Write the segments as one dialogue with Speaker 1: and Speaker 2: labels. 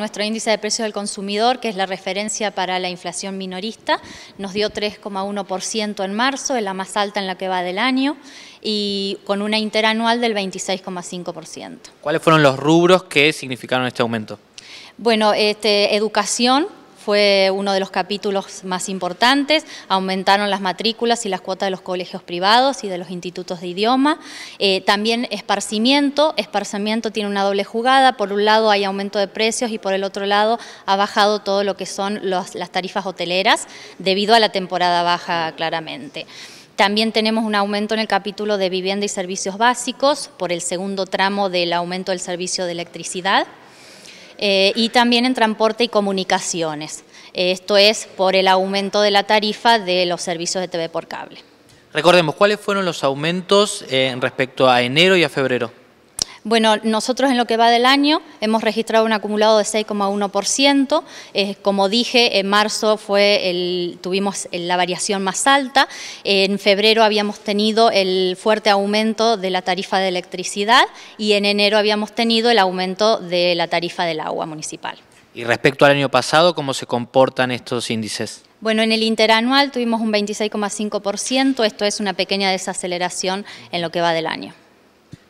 Speaker 1: Nuestro índice de precios del consumidor, que es la referencia para la inflación minorista, nos dio 3,1% en marzo, es la más alta en la que va del año, y con una interanual del 26,5%.
Speaker 2: ¿Cuáles fueron los rubros que significaron este aumento?
Speaker 1: Bueno, este, educación, fue uno de los capítulos más importantes, aumentaron las matrículas y las cuotas de los colegios privados y de los institutos de idioma. Eh, también esparcimiento, esparcimiento tiene una doble jugada, por un lado hay aumento de precios y por el otro lado ha bajado todo lo que son las tarifas hoteleras debido a la temporada baja claramente. También tenemos un aumento en el capítulo de vivienda y servicios básicos por el segundo tramo del aumento del servicio de electricidad. Eh, y también en transporte y comunicaciones. Eh, esto es por el aumento de la tarifa de los servicios de TV por cable.
Speaker 2: Recordemos, ¿cuáles fueron los aumentos en eh, respecto a enero y a febrero?
Speaker 1: Bueno, nosotros en lo que va del año hemos registrado un acumulado de 6,1%. Eh, como dije, en marzo fue tuvimos la variación más alta. En febrero habíamos tenido el fuerte aumento de la tarifa de electricidad y en enero habíamos tenido el aumento de la tarifa del agua municipal.
Speaker 2: Y respecto al año pasado, ¿cómo se comportan estos índices?
Speaker 1: Bueno, en el interanual tuvimos un 26,5%, esto es una pequeña desaceleración en lo que va del año.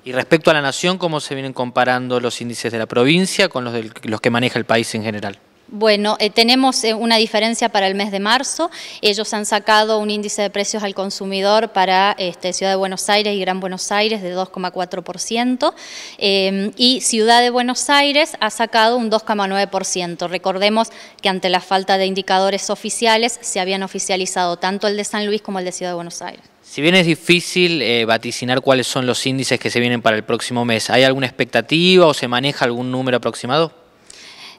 Speaker 2: Y respecto a la nación, ¿cómo se vienen comparando los índices de la provincia con los, del, los que maneja el país en general?
Speaker 1: Bueno, eh, tenemos eh, una diferencia para el mes de marzo. Ellos han sacado un índice de precios al consumidor para este, Ciudad de Buenos Aires y Gran Buenos Aires de 2,4% em, y Ciudad de Buenos Aires ha sacado un 2,9%. Recordemos que ante la falta de indicadores oficiales se habían oficializado tanto el de San Luis como el de Ciudad de Buenos Aires.
Speaker 2: Si bien es difícil eh, vaticinar cuáles son los índices que se vienen para el próximo mes, ¿hay alguna expectativa o se maneja algún número aproximado?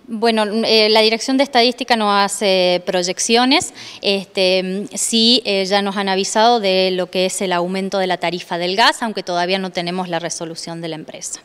Speaker 1: Bueno, eh, la Dirección de Estadística no hace proyecciones, este, sí eh, ya nos han avisado de lo que es el aumento de la tarifa del gas, aunque todavía no tenemos la resolución de la empresa.